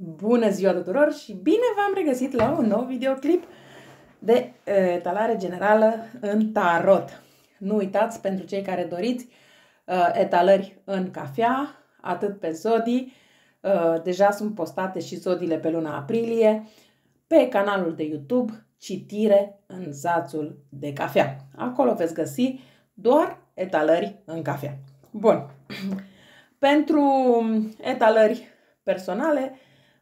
Bună ziua tuturor și bine v-am regăsit la un nou videoclip de uh, etalare generală în tarot. Nu uitați, pentru cei care doriți uh, etalări în cafea, atât pe zodii, uh, deja sunt postate și zodiile pe luna aprilie, pe canalul de YouTube Citire în zațul de cafea. Acolo veți găsi doar etalări în cafea. Bun. pentru etalări personale,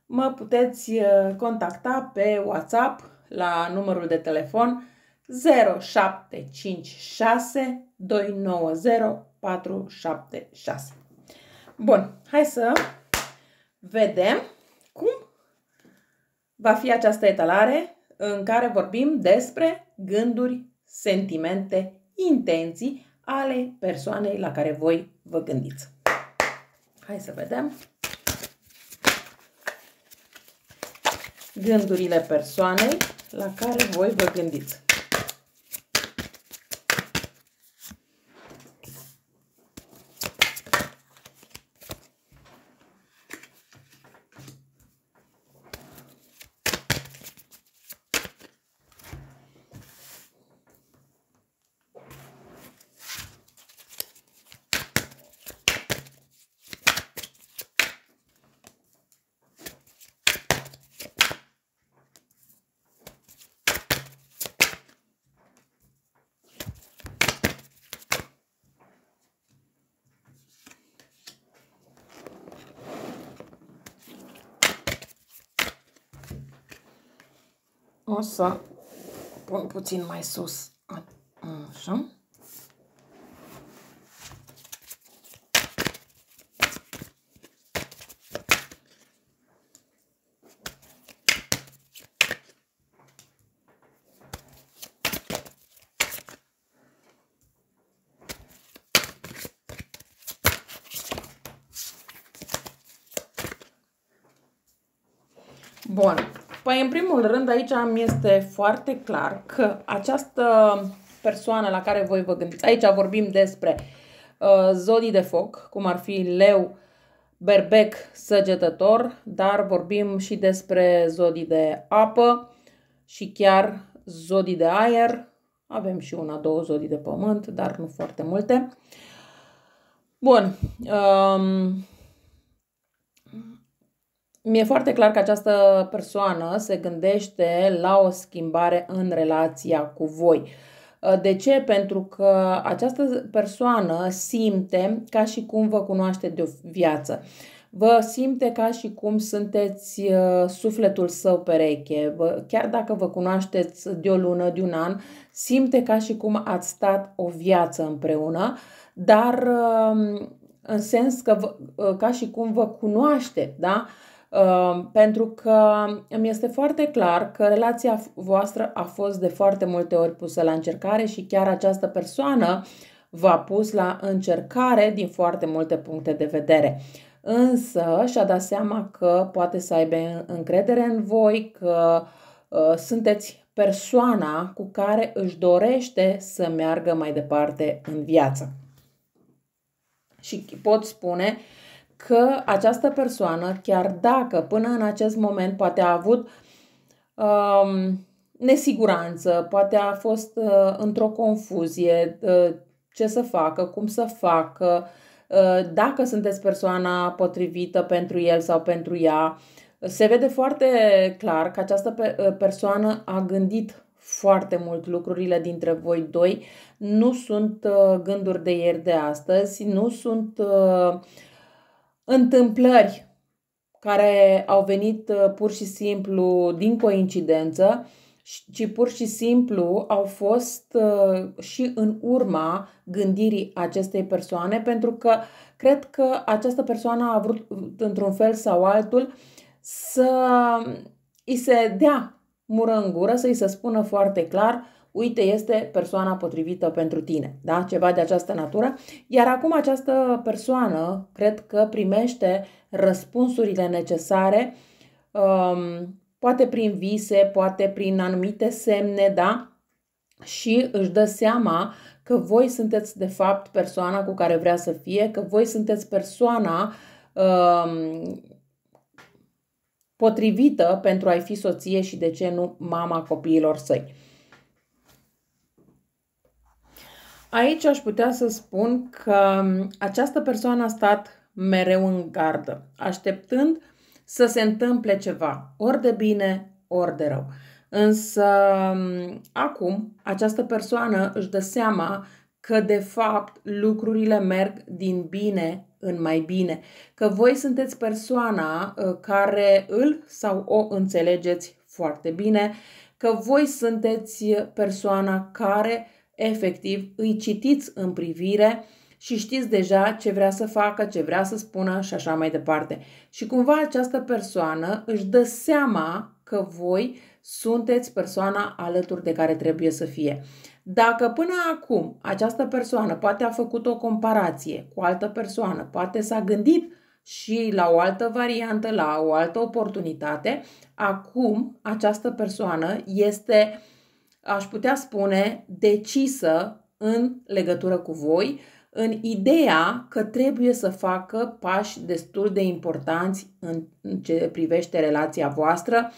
mă puteți uh, contacta pe WhatsApp la numărul de telefon 0756 490476. Bun, hai să vedem cum va fi această etalare în care vorbim despre gânduri, sentimente, intenții ale persoanei la care voi vă gândiți. Hai să vedem. gândurile persoanei la care voi vă gândiți. o să pun puțin mai sus. Așa. Bun. Păi, în primul rând, aici mi este foarte clar că această persoană la care voi vă gândiți, aici vorbim despre uh, zodii de foc, cum ar fi leu, berbec, săgetător, dar vorbim și despre zodii de apă și chiar zodii de aer. Avem și una, două zodii de pământ, dar nu foarte multe. Bun. Um, mi-e foarte clar că această persoană se gândește la o schimbare în relația cu voi. Uh, de ce? Pentru că această persoană simte ca și cum vă cunoaște de o viață. Vă simte ca și cum sunteți uh, sufletul său pereche. Chiar dacă vă cunoașteți de o lună, de un an, simte ca și cum ați stat o viață împreună, dar uh, în sens că ca și cum vă cunoaște, da? Ehm, pentru că îmi este foarte clar că relația voastră a fost de foarte multe ori pusă la încercare și chiar această persoană v-a pus la încercare din foarte multe puncte de vedere. Însă și-a dat seama că poate să aibă încredere în voi, că uh, sunteți persoana cu care își dorește să meargă mai departe în viață. Și pot spune uh, că această persoană, chiar dacă până în acest moment poate a avut um, nesiguranță, poate a fost uh, într-o confuzie, uh, ce să facă, cum să facă, uh, dacă sunteți persoana potrivită pentru el sau pentru ea, se vede foarte clar că această uh, persoană a gândit foarte mult lucrurile dintre voi doi. Nu sunt uh, gânduri de ieri de astăzi, nu sunt uh, întâmplări care au venit uh, pur și simplu din coincidență, ci pur și simplu au fost uh, și în urma gândirii acestei persoane, pentru că cred că această persoană a vrut, uh, într-un fel sau altul, să îi um, se dea mură în gură, să îi se spună foarte clar uite, este persoana potrivită pentru tine, da? ceva de această natură. Iar acum această persoană cred că primește răspunsurile necesare, um, poate prin vise, poate prin anumite semne, da? și își dă seama că voi sunteți de fapt persoana cu care vrea să fie, că voi sunteți persoana um, potrivită pentru a-i fi soție și de ce nu mama copiilor săi. Aici aș putea să spun că această persoană a stat mereu în gardă, așteptând să se întâmple ceva, ori de bine, ori de rău. Însă, acum, această persoană își dă seama că, de fapt, lucrurile merg din bine în mai bine, că voi sunteți persoana ă, care îl sau o înțelegeți foarte bine, că voi sunteți persoana care efectiv îi citiți în privire și știți deja ce vrea să facă, ce vrea să spună și așa mai departe. Și cumva această persoană își dă seama că voi sunteți persoana alături de care trebuie să fie. Dacă până acum această persoană poate a făcut o comparație cu altă persoană, poate s-a gândit și la o altă variantă, la o altă oportunitate, acum această persoană este uh, aș putea spune, decisă în legătură cu voi, în ideea că trebuie să facă pași destul de importanți în ce privește relația voastră,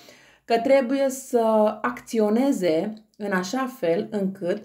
că trebuie să acționeze în așa fel încât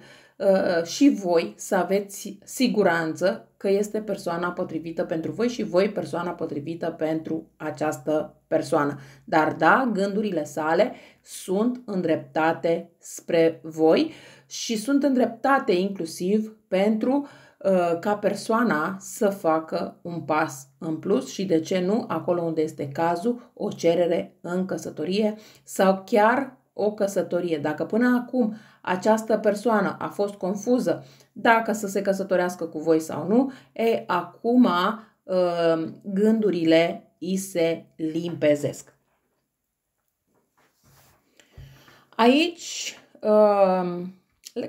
Uh, și voi să aveți siguranță că este persoana potrivită pentru voi și voi persoana potrivită pentru această persoană. Dar da, gândurile sale sunt îndreptate spre voi și sunt îndreptate inclusiv pentru uh, ca persoana să facă un pas în plus și de ce nu, acolo unde este cazul, o cerere în căsătorie sau chiar o căsătorie. Dacă până acum această persoană a fost confuză dacă să se căsătorească cu voi sau nu, e, acum ă, gândurile îi se limpezesc. Aici, ă,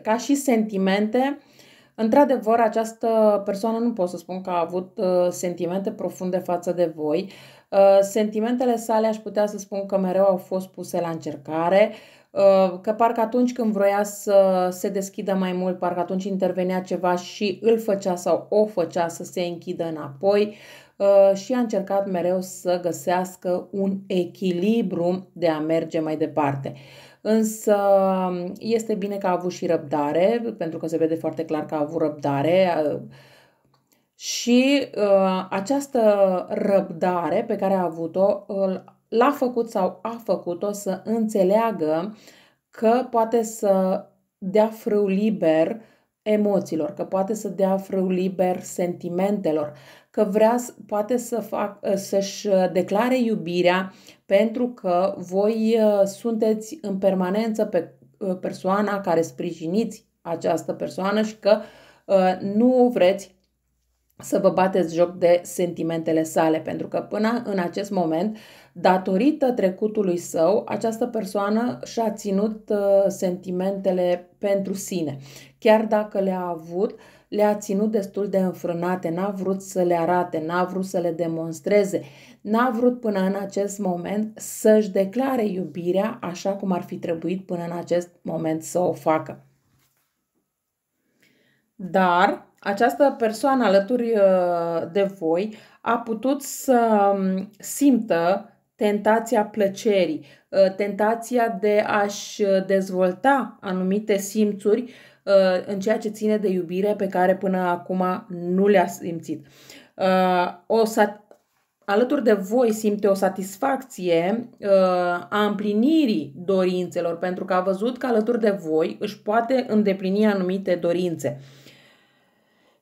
ca și sentimente, Într-adevăr, această persoană nu pot să spun că a avut ă, sentimente profunde față de voi. Uh, sentimentele sale aș putea să spun că mereu au fost puse la încercare, uh, că parcă atunci când vroia să se deschidă mai mult, parcă atunci intervenea ceva și îl făcea sau o făcea să se închidă înapoi uh, și a încercat mereu să găsească un echilibru de a merge mai departe. Însă este bine că a avut și răbdare, pentru că se vede foarte clar că a avut răbdare și uh, această răbdare pe care a avut-o l-a făcut sau a făcut-o să înțeleagă că poate să dea frâu liber emoțiilor, că poate să dea frâu liber sentimentelor, că vrea, poate să fac, uh, să-și declare iubirea pentru că voi uh, sunteți în permanență pe uh, persoana care sprijiniți această persoană și că uh, nu vreți să vă bateți joc de sentimentele sale, pentru că până în acest moment, datorită trecutului său, această persoană și-a ținut uh, sentimentele pentru sine. Chiar dacă le-a avut, le-a ținut destul de înfrânate, n-a vrut să le arate, n-a vrut să le demonstreze, n-a vrut până în acest moment să-și declare iubirea așa cum ar fi trebuit până în acest moment să o facă. Dar această persoană alături uh, de voi a putut să um, simtă tentația plăcerii, uh, tentația de a-și uh, dezvolta anumite simțuri în ceea ce ține de iubire pe care până acum nu le-a simțit. O sat- alături de voi simte o satisfacție a împlinirii dorințelor, pentru că a văzut că alături de voi își poate îndeplini anumite dorințe.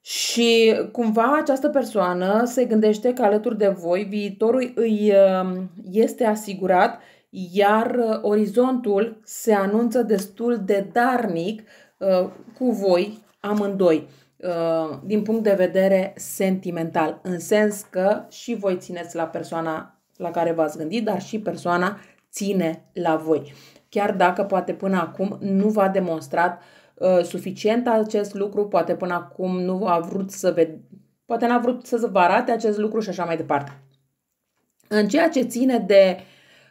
Și cumva această persoană se gândește că alături de voi viitorul îi um, este asigurat, iar uh, orizontul se anunță destul de darnic uh, cu voi amândoi uh, din punct de vedere sentimental, în sens că și voi țineți la persoana la care v-ați gândit, dar și persoana ține la voi. Chiar dacă poate până acum nu v-a demonstrat uh, Uh, suficient acest lucru, poate până acum nu a vrut să ved- poate n-a vrut să vă arate acest lucru și așa mai departe. În ceea ce ține de,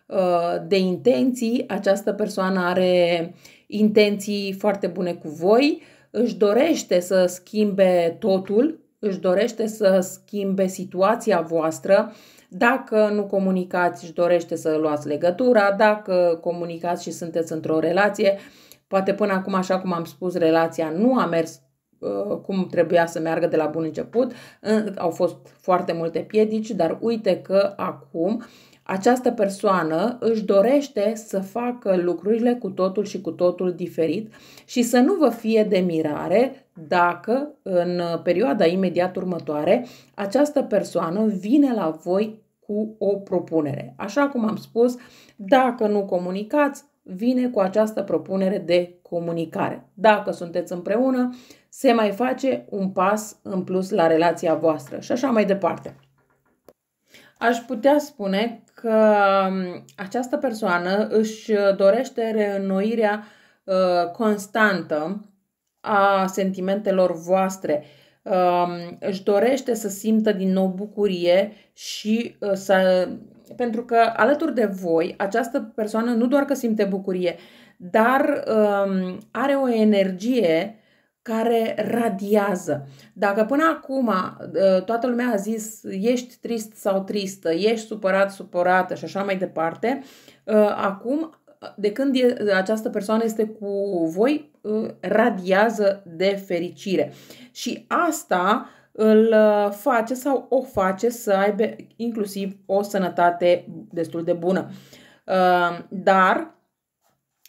uh, de intenții, această persoană are intenții foarte bune cu voi, își dorește să schimbe totul, își dorește să schimbe situația voastră. Dacă nu comunicați, își dorește să luați legătura, dacă comunicați și sunteți într-o relație, uh, Poate până acum, așa cum am spus, relația nu a mers uh, cum trebuia să meargă de la bun început. Au fost foarte multe piedici, dar uite că acum această persoană își dorește să facă lucrurile cu totul și cu totul diferit și să nu vă fie de mirare dacă în perioada imediat următoare această persoană vine la voi cu o propunere. Așa cum am spus, dacă nu comunicați, vine cu această propunere de comunicare. Dacă sunteți împreună, se mai face un pas în plus la relația voastră și așa mai departe. Aș putea spune că um, această persoană își dorește reînnoirea uh, constantă a sentimentelor voastre, um, își dorește să simtă din nou bucurie și uh, să pentru că alături de voi această persoană nu doar că simte bucurie, dar um, are o energie care radiază. Dacă până acum uh, toată lumea a zis ești trist sau tristă, ești supărat, supărată și așa mai departe, uh, acum de când e, această persoană este cu voi, uh, radiază de fericire. Și asta îl uh, face sau o face să aibă inclusiv o sănătate destul de bună. Uh, dar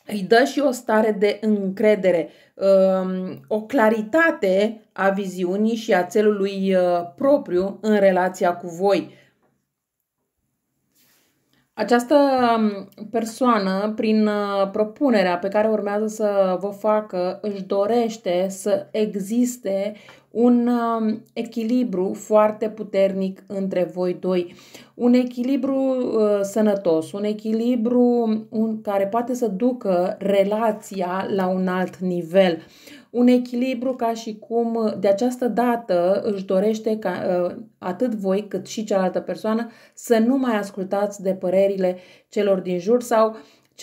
îi dă și o stare de încredere, uh, o claritate a viziunii și a țelului propriu în relația cu voi. Această um, persoană, prin propunerea pe care urmează să vă facă, își dorește să existe un um, echilibru foarte puternic între voi doi, un echilibru uh, sănătos, un echilibru care poate să ducă relația la un alt nivel un echilibru ca și cum de această dată își dorește ca uh, atât voi cât și cealaltă persoană să nu mai ascultați de părerile celor din jur sau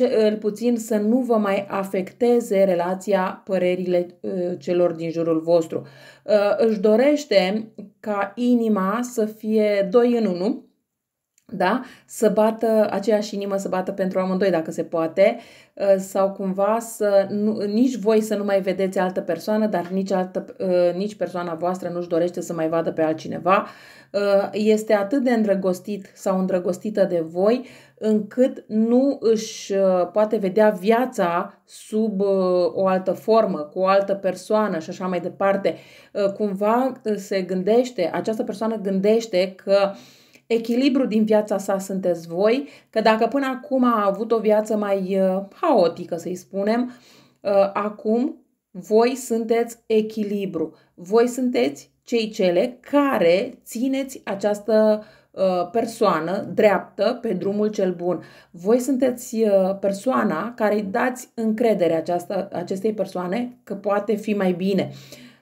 cel puțin să nu vă mai afecteze relația părerile ă, celor din jurul vostru. Ă, își dorește ca inima să fie doi în 1, da? să bată aceeași inimă, să bată pentru amândoi dacă se poate, uh, sau cumva să nu, nici voi să nu mai vedeți altă persoană, dar nici, altă, uh, nici persoana voastră nu-și dorește să mai vadă pe altcineva. Uh, este atât de îndrăgostit sau îndrăgostită de voi încât nu își poate vedea viața sub o altă formă, cu o altă persoană și așa mai departe. Cumva se gândește, această persoană gândește că uh, echilibru din viața sa sunteți voi, că dacă până acum a avut o viață mai uh, haotică, să-i spunem, uh, acum voi sunteți echilibru. Voi sunteți cei cele care țineți această uh, persoană dreaptă pe drumul cel bun. Voi sunteți persoana care îi dați încredere această, acestei persoane că poate fi mai bine. Uh,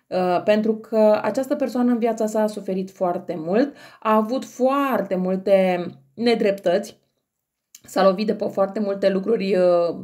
Uh, pentru că această persoană în viața sa a suferit foarte mult, a avut foarte multe nedreptăți, s-a lovit de foarte multe lucruri uh,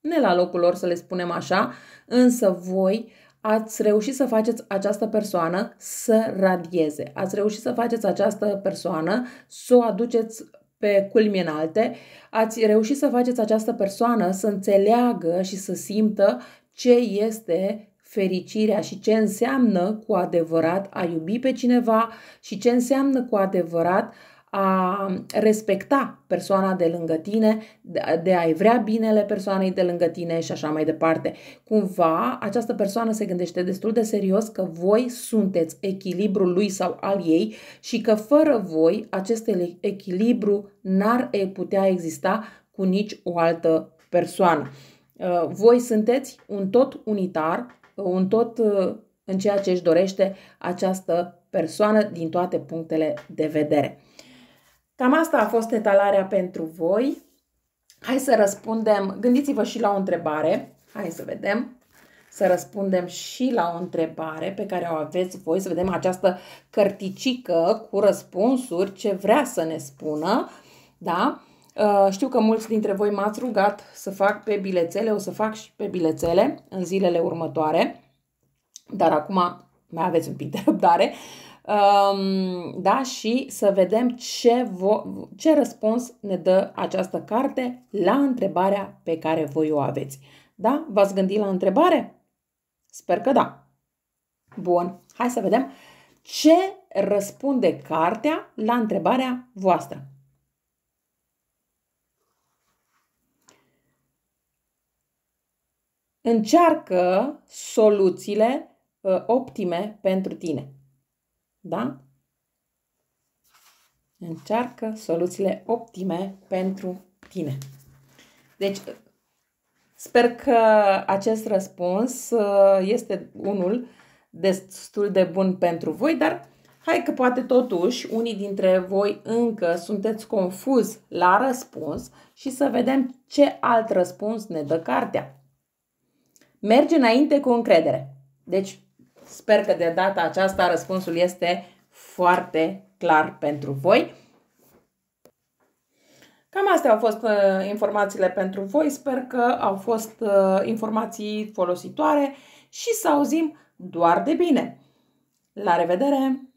ne la locul lor, să le spunem așa, însă voi ați reușit să faceți această persoană să radieze. Ați reușit să faceți această persoană să o aduceți pe culmi înalte, ați reușit să faceți această persoană să înțeleagă și să simtă ce este fericirea și ce înseamnă cu adevărat a iubi pe cineva și ce înseamnă cu adevărat a respecta persoana de lângă tine, de a-i vrea binele persoanei de lângă tine și așa mai departe. Cumva, această persoană se gândește destul de serios că voi sunteți echilibrul lui sau al ei și că fără voi acest echilibru n-ar putea exista cu nici o altă persoană. Uh, voi sunteți un tot unitar un tot uh, în ceea ce își dorește această persoană din toate punctele de vedere. Cam asta a fost etalarea pentru voi. Hai să răspundem, gândiți-vă și la o întrebare, hai să vedem, să răspundem și la o întrebare pe care o aveți voi, să vedem această cărticică cu răspunsuri, ce vrea să ne spună, da? Uh, știu că mulți dintre voi m-ați rugat să fac pe bilețele, o să fac și pe bilețele în zilele următoare, dar acum mai aveți un pic de răbdare. Um, da, și să vedem ce, vo- ce răspuns ne dă această carte la întrebarea pe care voi o aveți. Da? V-ați gândit la întrebare? Sper că da. Bun, hai să vedem ce răspunde cartea la întrebarea voastră. Încearcă soluțiile uh, optime pentru tine. Da? Încearcă soluțiile optime pentru tine. Deci, sper că acest răspuns uh, este unul destul de bun pentru voi, dar hai că poate totuși unii dintre voi încă sunteți confuz la răspuns și să vedem ce alt răspuns ne dă cartea mergi înainte cu încredere. Deci, sper că de data aceasta răspunsul este foarte clar pentru voi. Cam astea au fost uh, informațiile pentru voi. Sper că au fost uh, informații folositoare și să auzim doar de bine. La revedere!